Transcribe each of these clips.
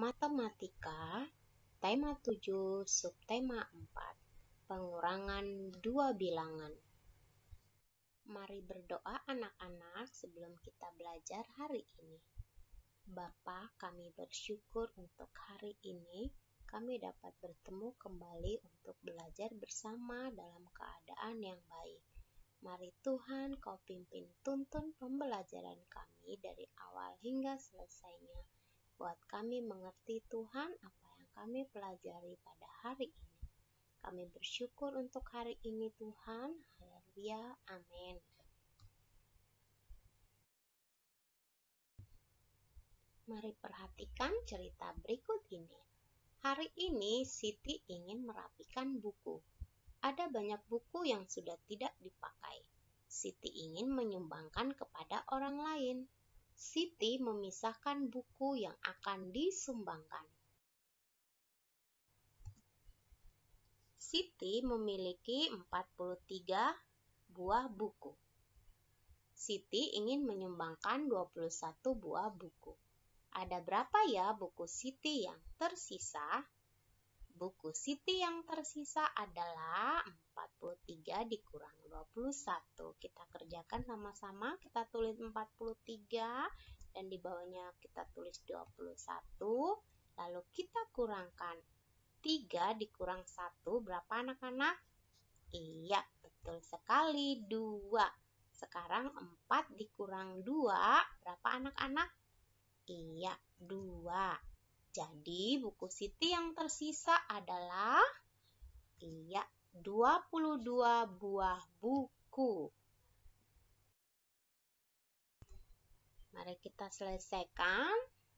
Matematika, tema 7, subtema 4, pengurangan dua bilangan. Mari berdoa anak-anak sebelum kita belajar hari ini. Bapa, kami bersyukur untuk hari ini kami dapat bertemu kembali untuk belajar bersama dalam keadaan yang baik. Mari Tuhan, Kau pimpin tuntun pembelajaran kami dari awal hingga selesainya buat kami mengerti Tuhan apa yang kami pelajari pada hari ini. Kami bersyukur untuk hari ini Tuhan. Haleluya. Amin. Mari perhatikan cerita berikut ini. Hari ini Siti ingin merapikan buku. Ada banyak buku yang sudah tidak dipakai. Siti ingin menyumbangkan kepada orang lain. Siti memisahkan buku yang akan disumbangkan. Siti memiliki 43 buah buku. Siti ingin menyumbangkan 21 buah buku. Ada berapa ya buku Siti yang tersisa? Buku Siti yang tersisa adalah 43 dikurang 21. Kita kerjakan sama-sama, kita tulis 43 dan di bawahnya kita tulis 21. Lalu kita kurangkan 3 dikurang 1 berapa anak-anak? Iya, betul sekali 2. Sekarang 4 dikurang 2 berapa anak-anak? Iya, 2. Jadi buku Siti yang tersisa adalah 22 buah buku. Mari kita selesaikan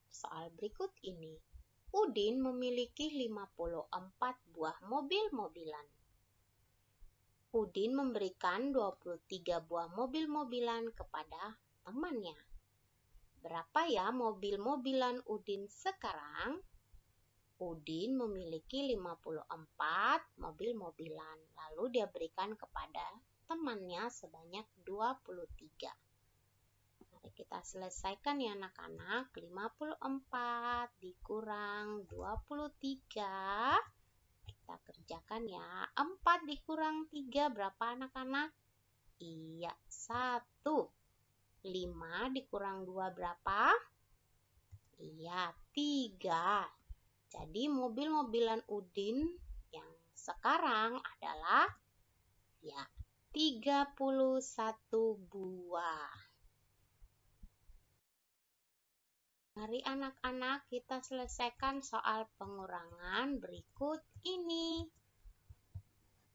soal berikut ini. Udin memiliki 54 buah mobil-mobilan. Udin memberikan 23 buah mobil-mobilan kepada temannya. Berapa ya mobil-mobilan Udin sekarang? Udin memiliki 54 mobil-mobilan, lalu dia berikan kepada temannya sebanyak 23. Mari kita selesaikan ya anak-anak. 54 dikurang 23. Kita kerjakan ya. 4 dikurang 3 berapa anak-anak? Iya, 1. 5 dikurang 2 berapa? Iya, 3. Jadi mobil-mobilan Udin yang sekarang adalah ya 31 buah. Mari anak-anak kita selesaikan soal pengurangan berikut ini.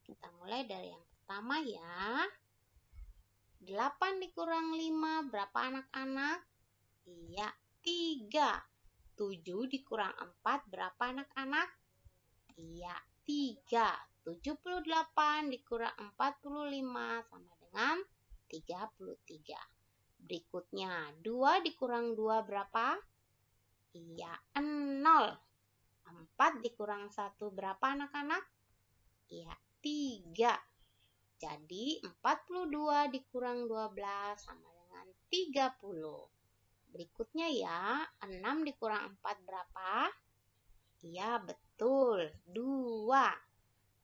Kita mulai dari yang pertama ya. 8 dikurang 5 berapa anak-anak? Iya, 3. 7 dikurang 4 berapa anak-anak? Iya, 3. 78 dikurang 45 sama dengan 33. Berikutnya, 2 dikurang 2 berapa? Iya, 0. 4 dikurang 1 berapa anak-anak? Iya, 3. Jadi, 42 dikurang 12 sama dengan 30 berikutnya ya. 6 dikurang 4 berapa? Iya, betul. 2.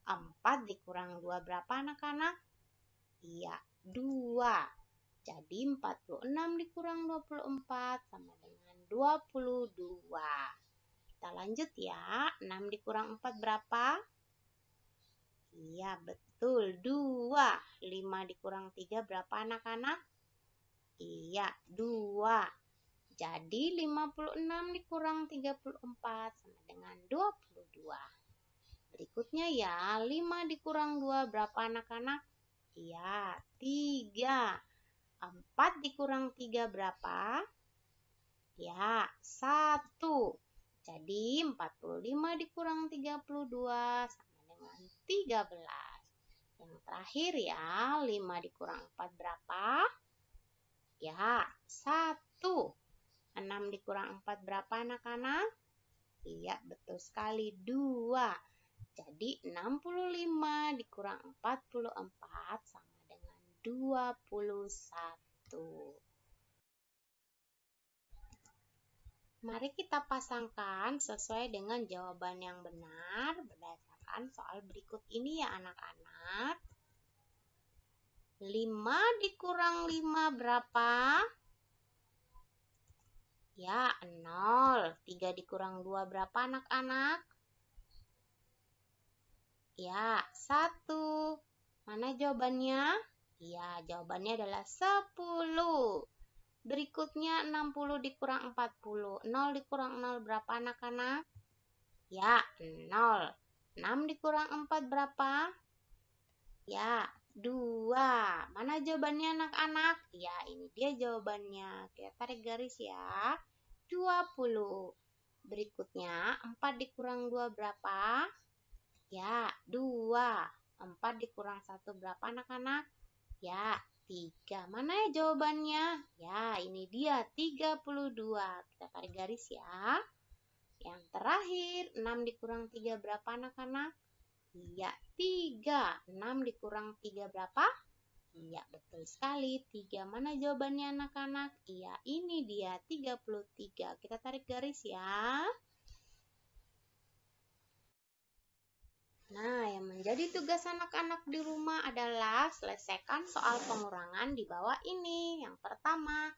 4 dikurang 2 berapa anak-anak? Iya, 2. Jadi 46 dikurang 24 sama dengan 22. Kita lanjut ya. 6 dikurang 4 berapa? Iya, betul. 2. 5 dikurang 3 berapa anak-anak? Iya, 2. Jadi 56 dikurang 34 sama dengan 22. Berikutnya ya, 5 dikurang 2 berapa anak-anak? Iya, -anak? 3. 4 dikurang 3 berapa? Ya, 1. Jadi 45 dikurang 32 sama dengan 13. Yang terakhir ya, 5 dikurang 4 berapa? Ya, 1. 6 dikurang 4 berapa anak-anak? Iya, betul sekali. 2. Jadi 65 dikurang 44 sama dengan 21. Mari kita pasangkan sesuai dengan jawaban yang benar berdasarkan soal berikut ini ya anak-anak. 5 dikurang 5 berapa? Ya, 0. 3 dikurang 2 berapa anak-anak? Ya, 1. Mana jawabannya? Ya, jawabannya adalah 10. Berikutnya 60 dikurang 40. 0 dikurang 0 berapa anak-anak? Ya, 0. 6 dikurang 4 berapa? Ya, dua. Mana jawabannya anak-anak? Ya, ini dia jawabannya. Kita tarik garis ya. 20. Berikutnya, 4 dikurang 2 berapa? Ya, 2. 4 dikurang 1 berapa anak-anak? Ya, 3. Mana ya jawabannya? Ya, ini dia 32. Kita tarik garis ya. Yang terakhir, 6 dikurang 3 berapa anak-anak? Iya, 3. 6 dikurang 3 berapa? Iya, betul sekali. 3 mana jawabannya anak-anak? Iya, ini dia 33. Kita tarik garis ya. Nah, yang menjadi tugas anak-anak di rumah adalah selesaikan soal pengurangan di bawah ini. Yang pertama,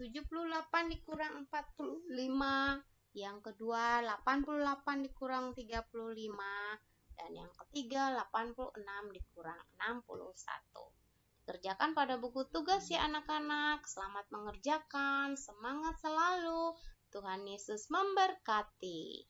78 dikurang 45. Yang kedua, 88 dikurang 35 dan yang ketiga 86 dikurang 61. Kerjakan pada buku tugas ya anak-anak. Selamat mengerjakan, semangat selalu. Tuhan Yesus memberkati.